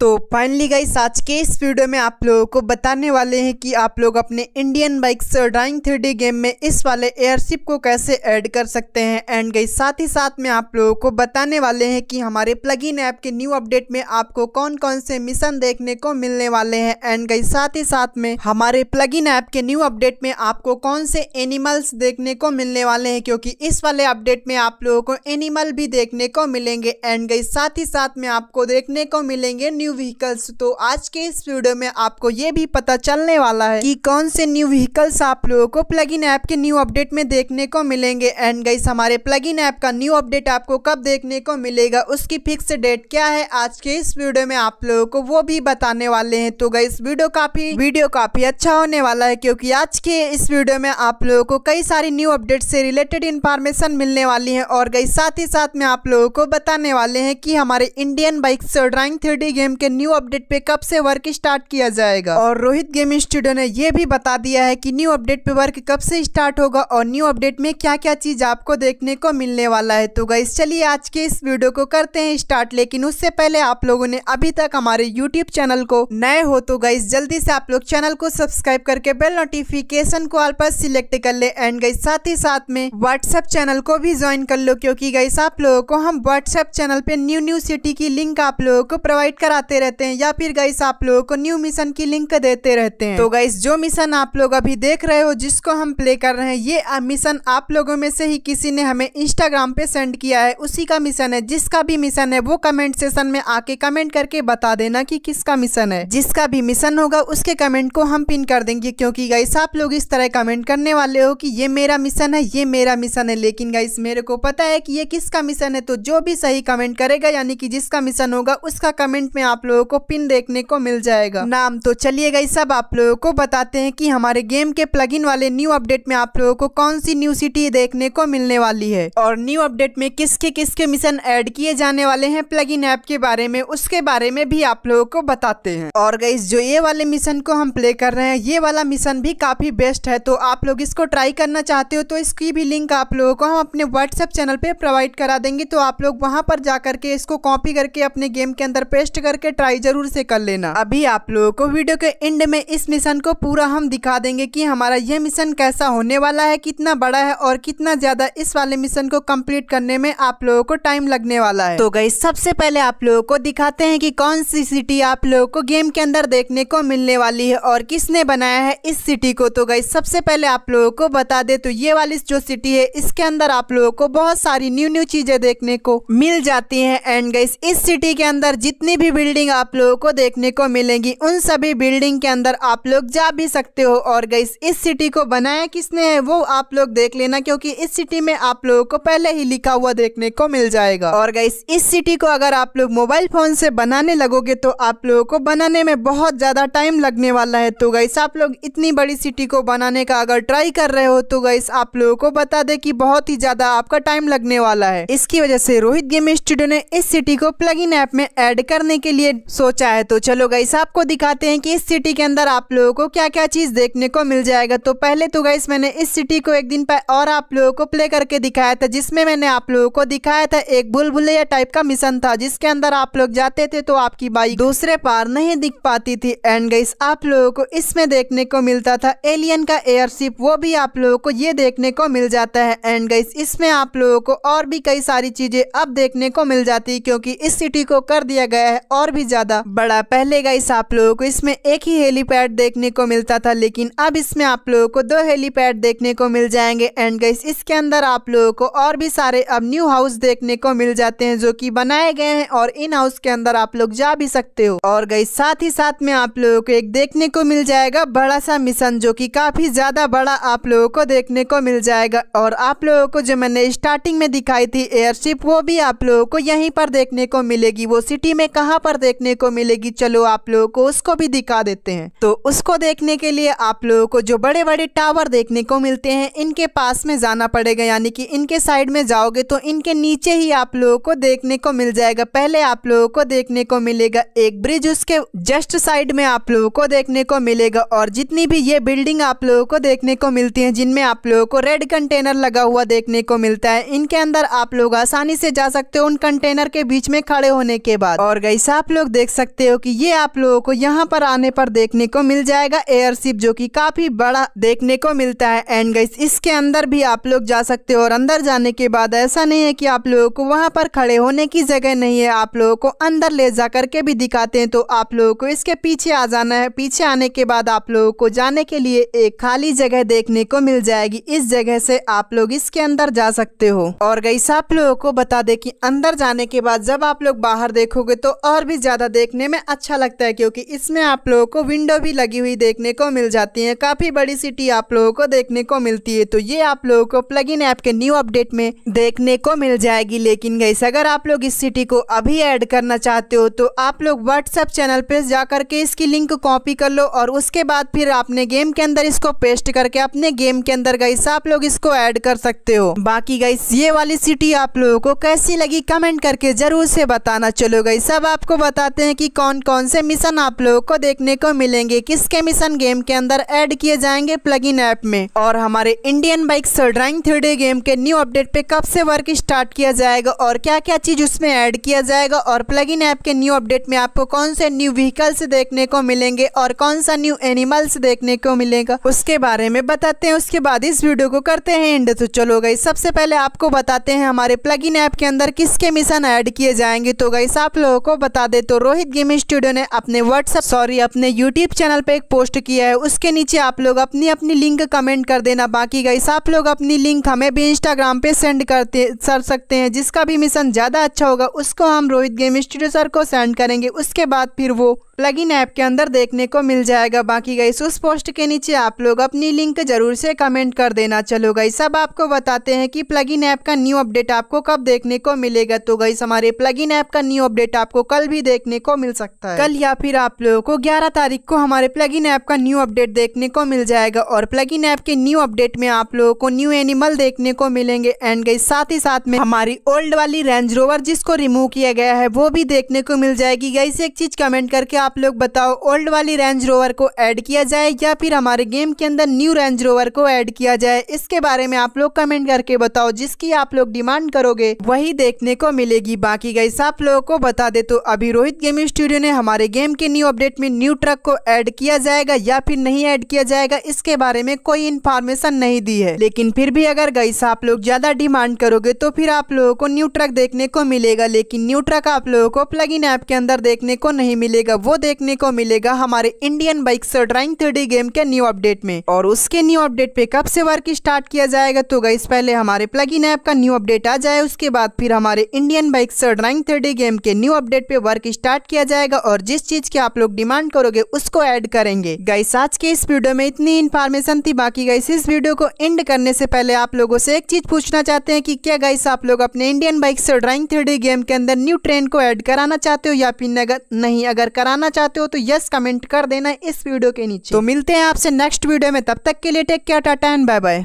तो finally guys आज के इस वीडियो में आप लोगों को बताने वाले हैं कि आप लोग अपने Indian bikes driving three game में इस वाले एयरशिप को कैसे ऐड कर सकते हैं एंड गई साथ ही साथ में आप लोगों को बताने वाले हैं कि हमारे प्लग इन ऐप के न्यू अपडेट में आपको कौन कौन से मिशन देखने को मिलने वाले हैं एंड गई साथ ही साथ में हमारे प्लग इन ऐप के न्यू अपडेट में आपको कौन से एनिमल्स देखने को मिलने वाले हैं क्योंकि इस वाले अपडेट में आप लोगों को एनिमल भी देखने को मिलेंगे एंड गई साथ ही साथ में आपको देखने को मिलेंगे न्यू न्यू व्हीकल्स तो आज के इस वीडियो में आपको ये भी पता चलने वाला है कि कौन से न्यू व्हीकल्स आप लोगों को प्लग इन ऐप के न्यू अपडेट में देखने को मिलेंगे एंड गई हमारे प्लग इन ऐप का न्यू अपडेट आपको कब देखने को मिलेगा उसकी फिक्स डेट क्या है आज के इस वीडियो में आप लोगों को वो भी बताने वाले है तो गई वीडियो काफी वीडियो काफी अच्छा होने वाला है क्योंकि आज के इस वीडियो में आप लोगों को कई सारी न्यू अपडेट से रिलेटेड इन्फॉर्मेशन मिलने वाली है और गई साथ ही साथ में आप लोगों को बताने वाले है की हमारे Indian bikes driving three game के न्यू अपडेट पे कब से वर्क स्टार्ट किया जाएगा और रोहित गेम स्टूडियो ने यह भी बता दिया है कि न्यू अपडेट पे वर्क कब से स्टार्ट होगा और न्यू अपडेट में क्या क्या चीज आपको देखने को मिलने वाला है तो गाइस चलिए आज के इस वीडियो को करते हैं स्टार्ट लेकिन उससे पहले आप लोगों ने अभी तक हमारे यूट्यूब चैनल को नए हो तो गाइस जल्दी से आप लोग चैनल को सब्सक्राइब करके बेल नोटिफिकेशन को ऑल पर सिलेक्ट कर ले एंड गाइस साथ ही साथ में व्हाट्सएप चैनल को भी ज्वाइन कर लो क्योंकि गाइस आप लोगों को हम व्हाट्सएप चैनल पे न्यू न्यू सिटी की लिंक आप लोगों को प्रोवाइड कराते करते रहते हैं या फिर गाइस आप लोगों को न्यू मिशन की लिंक देते रहते हैं तो गाइस जो मिशन आप लोग अभी देख रहे हो जिसको हम प्ले कर रहे हैं ये मिशन आप लोगों में से ही किसी ने हमें इंस्टाग्राम पे सेंड किया है उसी का मिशन है जिसका भी मिशन है वो कमेंट सेशन में आके कमेंट करके बता देना कि किसका मिशन है जिसका भी मिशन होगा उसके कमेंट को हम पिन कर देंगे क्योंकि गाइस आप लोग इस तरह कमेंट करने वाले हो की ये मेरा मिशन है ये मेरा मिशन है लेकिन गाइस मेरे को पता है कि ये किसका मिशन है तो जो भी सही कमेंट करेगा यानी कि जिसका मिशन होगा उसका कमेंट में आप आप लोगों को पिन देखने को मिल जाएगा नाम तो चलिए गई सब आप लोगों को बताते हैं कि हमारे गेम के प्लगइन वाले न्यू अपडेट में आप लोगों को कौन सी न्यू सिटी देखने को मिलने वाली है और न्यू अपडेट में किसके किसके मिशन ऐड किए जाने वाले हैं प्लगइन ऐप के बारे में उसके बारे में भी आप लोगों को बताते हैं और गई जो ये वाले मिशन को हम प्ले कर रहे हैं ये वाला मिशन भी काफी बेस्ट है तो आप लोग इसको ट्राई करना चाहते हो तो इसकी भी लिंक आप लोगों को हम अपने व्हाट्सएप चैनल पे प्रोवाइड करा देंगे तो आप लोग वहाँ पर जाकर के इसको कॉपी करके अपने गेम के अंदर पेस्ट करके करके ट्राई जरूर से कर लेना अभी आप लोगों को वीडियो के एंड में इस मिशन को पूरा हम दिखा देंगे कि हमारा ये मिशन कैसा होने वाला है कितना बड़ा है और कितना ज्यादा इस वाले मिशन को कम्प्लीट करने में आप लोगों को टाइम लगने वाला है तो गई सबसे पहले आप लोगों को दिखाते हैं की कौन सी सिटी आप लोगों को गेम के अंदर देखने को मिलने वाली है और किसने बनाया है इस सिटी को तो गई सबसे पहले आप लोगों को बता दे तो ये वाली जो सिटी है इसके अंदर आप लोगों को बहुत सारी न्यू न्यू चीजें देखने को मिल जाती है एंड गई इस सिटी के अंदर जितनी भी बिल्डिंग आप लोगों को देखने को मिलेंगी उन सभी बिल्डिंग के अंदर आप लोग जा भी सकते हो और गई इस सिटी को बनाया किसने है वो आप लोग देख लेना क्योंकि इस सिटी में आप लोगों को पहले ही लिखा हुआ देखने को मिल जाएगा और गई इस सिटी को अगर आप लोग मोबाइल फोन से बनाने लगोगे तो आप लोगों को बनाने में बहुत ज्यादा टाइम लगने वाला है तो गई आप लोग इतनी बड़ी सिटी को बनाने का अगर ट्राई कर रहे हो तो गईस आप लोगों को बता दे की बहुत ही ज्यादा आपका टाइम लगने वाला है इसकी वजह से रोहित गेम स्टूडियो ने इस सिटी को प्लग इन ऐप में एड करने के लिए लिए सोचा है तो चलो गाइस आपको दिखाते हैं कि इस सिटी के अंदर आप लोगों को क्या क्या चीज देखने को मिल जाएगा तो पहले तो गाइस मैंने इस सिटी को एक दिन और आप लोगों को प्ले करके दिखाया था जिसमें मैंने आप लोगों को दिखाया था एक भूल भुलैया टाइप का मिशन था जिसके अंदर आप लोग जाते थे तो आपकी बाइक दूसरे पार नहीं दिख पाती थी एंड गाइस आप लोगों को इसमें देखने को मिलता था एलियन का एयरशिप वो भी आप लोगों को ये देखने को मिल जाता है एंड गाइस इसमें आप लोगों को और भी कई सारी चीजें अब देखने को मिल जाती है क्योंकि इस सिटी को कर दिया गया है और और भी ज्यादा बड़ा पहले गाइस आप लोगों को इसमें एक ही हेलीपैड देखने को मिलता था लेकिन अब इसमें आप लोगों को दो हेलीपैड देखने को मिल जाएंगे एंड गाइस इसके अंदर आप लोगों को और भी सारे अब न्यू हाउस देखने को मिल जाते हैं जो की बनाए गए हैं और इन हाउस के अंदर आप लोग जा भी सकते हो और गई साथ ही साथ में आप लोगों को एक देखने को मिल जाएगा बड़ा सा मिशन जो की काफी ज्यादा बड़ा आप लोगों को देखने को मिल जाएगा और आप लोगों को जो मैंने स्टार्टिंग में दिखाई थी एयरशिप वो भी आप लोगों को यहीं पर देखने को मिलेगी वो सिटी में कहां पर देखने को मिलेगी चलो आप लोगों को उसको भी दिखा देते हैं तो उसको देखने के लिए आप लोगों को जो बड़े बड़े टावर देखने को मिलते हैं इनके पास में जाना पड़ेगा यानी कि इनके साइड में जाओगे तो इनके नीचे ही आप लोगों को देखने को मिल जाएगा पहले आप लोगों को देखने को मिलेगा एक ब्रिज उसके जस्ट साइड में आप लोगों को देखने को मिलेगा और जितनी भी ये बिल्डिंग आप लोगों को देखने को मिलती है जिनमें आप लोगों को रेड कंटेनर लगा हुआ देखने को मिलता है इनके अंदर आप लोग आसानी से जा सकते हो उन कंटेनर के बीच में खड़े होने के बाद और गई आप आप लोग देख सकते हो कि ये आप लोगों को यहाँ पर आने पर देखने को मिल जाएगा एयरशिप जो कि काफ़ी बड़ा देखने को मिलता है एंड गाइस इसके अंदर भी आप लोग जा सकते हो और अंदर जाने के बाद ऐसा नहीं है कि आप लोगों को वहाँ पर खड़े होने की जगह नहीं है आप लोगों को अंदर ले जा करके भी दिखाते हैं तो आप लोगों को इसके पीछे आ जाना है पीछे आने के बाद आप लोगों को जाने के लिए एक खाली जगह देखने को मिल जाएगी इस जगह से आप लोग इसके अंदर जा सकते हो और गईस आप लोगों को बता दे की अंदर जाने के बाद जब आप लोग बाहर देखोगे तो और भी ज़्यादा देखने में अच्छा लगता है क्योंकि इसमें आप लोगों को विंडो भी लगी हुई देखने को मिल जाती है काफ़ी बड़ी सिटी आप लोगों को देखने को मिलती है तो ये आप लोगों को प्लग इन ऐप के न्यू अपडेट में देखने को मिल जाएगी लेकिन गैस अगर आप लोग इस सिटी को अभी ऐड करना चाहते हो तो आप लोग व्हाट्सएप चैनल पर जा करके इसकी लिंक कॉपी कर लो और उसके बाद फिर आपने गेम के अंदर इसको पेस्ट करके अपने गेम के अंदर गैस आप लोग इसको ऐड कर सकते हो बाकी गई ये वाली सिटी आप लोगों को कैसी लगी कमेंट करके जरूर से बताना चलो गई सब आपको बता बताते हैं कि कौन कौन से मिशन आप लोगों को देखने को मिलेंगे किसके मिशन गेम के अंदर ऐड किए जाएंगे प्लग इन ऐप में और हमारे Indian bike driving three game के न्यू अपडेट पे कब से वर्क स्टार्ट किया जाएगा और क्या क्या चीज उसमें ऐड किया जाएगा और प्लग इन ऐप के न्यू अपडेट में आपको कौन से न्यू व्हीकल्स देखने को मिलेंगे और कौन सा न्यू एनिमल्स देखने को मिलेगा उसके बारे में बताते हैं उसके बाद इस वीडियो को करते हैं एंड तो चलो गई सबसे पहले आपको बताते हैं हमारे प्लग इन ऐप के अंदर किसके मिशन ऐड किए जाएंगे तो गई आप लोगों को बता दे से तो रोहित गेमिंग स्टूडियो ने अपने व्हाट्सअप सॉरी अपने यूट्यूब चैनल पर एक पोस्ट किया है उसके नीचे आप लोग अपनी अपनी लिंक कमेंट कर देना बाकी गई आप लोग अपनी लिंक हमें भी इंस्टाग्राम पे सेंड करते कर सकते हैं जिसका भी मिशन ज़्यादा अच्छा होगा उसको हम रोहित गेम स्टूडियो सर को सेंड करेंगे उसके बाद फिर वो प्लग इन ऐप के अंदर देखने को मिल जाएगा बाकी गई उस पोस्ट के नीचे आप लोग अपनी लिंक जरूर से कमेंट कर देना चलो गई सब आपको बताते हैं कि प्लग इन ऐप का न्यू अपडेट आपको कब देखने को मिलेगा तो गई हमारे प्लग इन ऐप का न्यू अपडेट आपको कल भी भी देखने को मिल सकता है कल या फिर आप लोगों को ग्यारह तारीख को हमारे प्लग इन ऐप का न्यू अपडेट देखने को मिल जाएगा और प्लग इन ऐप के न्यू अपडेट में आप लोगों को न्यू एनिमल देखने को मिलेंगे एंड गई साथ ही साथ में हमारी ओल्ड वाली रेंज रोवर जिसको रिमूव किया गया है वो भी देखने को मिल जाएगी गई एक चीज कमेंट करके आप लोग बताओ ओल्ड वाली रेंज रोवर को एड किया जाए या फिर हमारे गेम के अंदर न्यू रेंज रोवर को एड किया जाए इसके बारे में आप लोग कमेंट करके बताओ जिसकी आप लोग डिमांड करोगे वही देखने को मिलेगी बाकी गई आप लोगों को बता दे तो अभी अभी रोहित गेमिंग स्टूडियो ने हमारे गेम के न्यू अपडेट में न्यू ट्रक को ऐड किया जाएगा या फिर नहीं ऐड किया जाएगा इसके बारे में कोई इन्फॉर्मेशन नहीं दी है लेकिन फिर भी अगर गई आप लोग ज्यादा डिमांड करोगे तो फिर आप लोगों को न्यू ट्रक देखने को मिलेगा लेकिन न्यू ट्रक आप लोगों को प्लग इन ऐप के अंदर देखने को नहीं मिलेगा वो देखने को मिलेगा हमारे Indian bike driving three game के न्यू अपडेट में और उसके न्यू अपडेट पे कब से वर्क स्टार्ट किया जाएगा तो गई पहले हमारे प्लग इन ऐप का न्यू अपडेट आ जाए उसके बाद फिर हमारे Indian bike driving three game के न्यू अपडेट पे वर्क वर्क स्टार्ट किया जाएगा और जिस चीज की आप लोग डिमांड करोगे उसको ऐड करेंगे गाइस आज के इस वीडियो में इतनी इन्फॉर्मेशन थी बाकी गाइस इस वीडियो को एंड करने से पहले आप लोगों से एक चीज पूछना चाहते हैं कि क्या गाइस आप लोग अपने इंडियन बाइक से ड्राइंग थ्री गेम के अंदर न्यू ट्रेंड को ऐड कराना चाहते हो या फिर अगर नहीं अगर कराना चाहते हो तो यस कमेंट कर देना इस वीडियो के नीचे तो मिलते हैं आपसे नेक्स्ट वीडियो में तब तक के लिए टेक केयर टाटा एंड बाय बाय